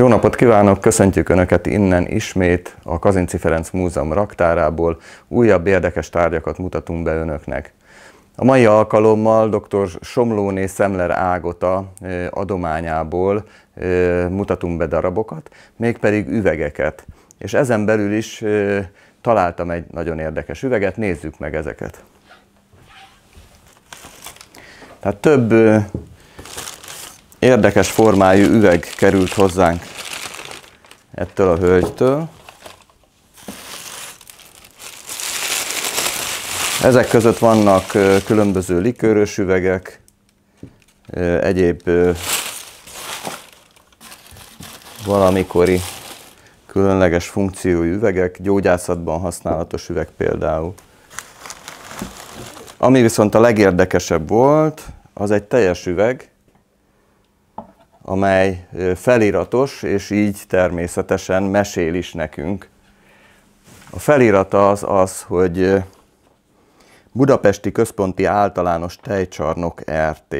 Jó napot kívánok, köszöntjük Önöket innen ismét a Kazinci Ferenc Múzeum raktárából. Újabb érdekes tárgyakat mutatunk be Önöknek. A mai alkalommal dr. Somlóné Szemler Ágota adományából mutatunk be darabokat, mégpedig üvegeket. És ezen belül is találtam egy nagyon érdekes üveget, nézzük meg ezeket. Tehát több érdekes formájú üveg került hozzánk ettől a hölgytől. Ezek között vannak különböző likőrös üvegek, egyéb valamikori különleges funkciói üvegek, gyógyászatban használatos üveg például. Ami viszont a legérdekesebb volt, az egy teljes üveg, amely feliratos, és így természetesen mesél is nekünk. A felirata az az, hogy Budapesti Központi Általános Tejcsarnok RT.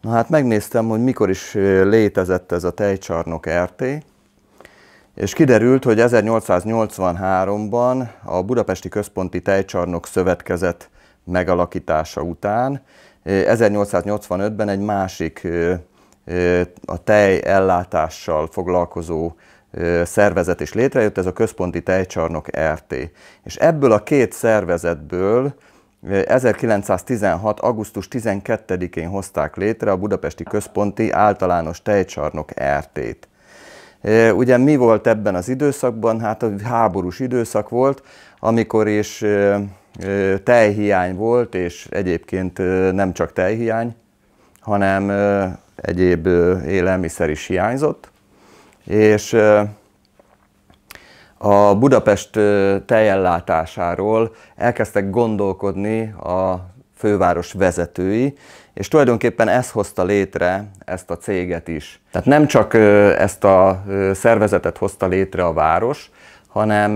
Na hát megnéztem, hogy mikor is létezett ez a Tejcsarnok RT, és kiderült, hogy 1883-ban a Budapesti Központi Tejcsarnok Szövetkezet megalakítása után 1885-ben egy másik a tej ellátással foglalkozó szervezet is létrejött, ez a Központi Tejcsarnok RT. És ebből a két szervezetből 1916. augusztus 12-én hozták létre a Budapesti Központi Általános Tejcsarnok RT-t. Ugye mi volt ebben az időszakban? Hát a háborús időszak volt, amikor is tejhiány volt, és egyébként nem csak tejhiány, hanem egyéb élelmiszer is hiányzott. És a Budapest tejellátásáról elkezdtek gondolkodni a főváros vezetői, és tulajdonképpen ez hozta létre ezt a céget is. Tehát nem csak ezt a szervezetet hozta létre a város, hanem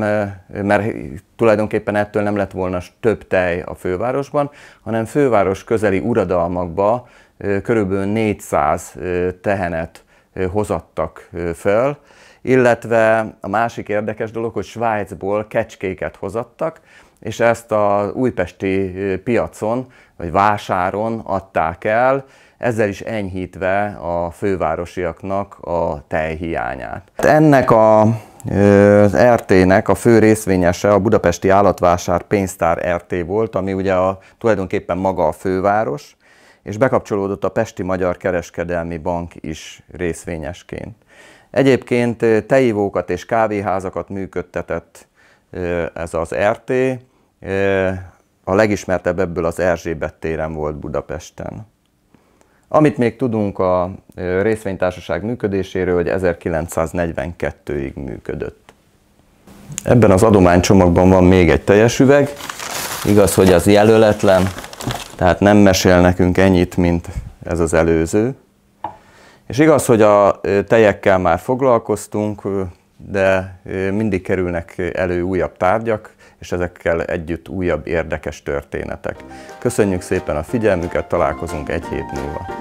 mert tulajdonképpen ettől nem lett volna több tej a fővárosban, hanem főváros közeli uradalmakba körülbelül 400 tehenet hozattak fel, illetve a másik érdekes dolog, hogy Svájcból kecskéket hozattak, és ezt a újpesti piacon, vagy vásáron adták el, ezzel is enyhítve a fővárosiaknak a tejhiányát. Ennek a az RT-nek a fő részvényese a Budapesti Állatvásár Pénztár RT volt, ami ugye a, tulajdonképpen maga a főváros, és bekapcsolódott a Pesti Magyar Kereskedelmi Bank is részvényesként. Egyébként teivókat és kávéházakat működtetett ez az RT, a legismertebb ebből az Erzsébet téren volt Budapesten. Amit még tudunk a részvénytársaság működéséről, hogy 1942-ig működött. Ebben az adománycsomagban van még egy teljes üveg, igaz, hogy az jelöletlen, tehát nem mesél nekünk ennyit, mint ez az előző. És igaz, hogy a tejekkel már foglalkoztunk, de mindig kerülnek elő újabb tárgyak, és ezekkel együtt újabb érdekes történetek. Köszönjük szépen a figyelmüket, találkozunk egy hét múlva.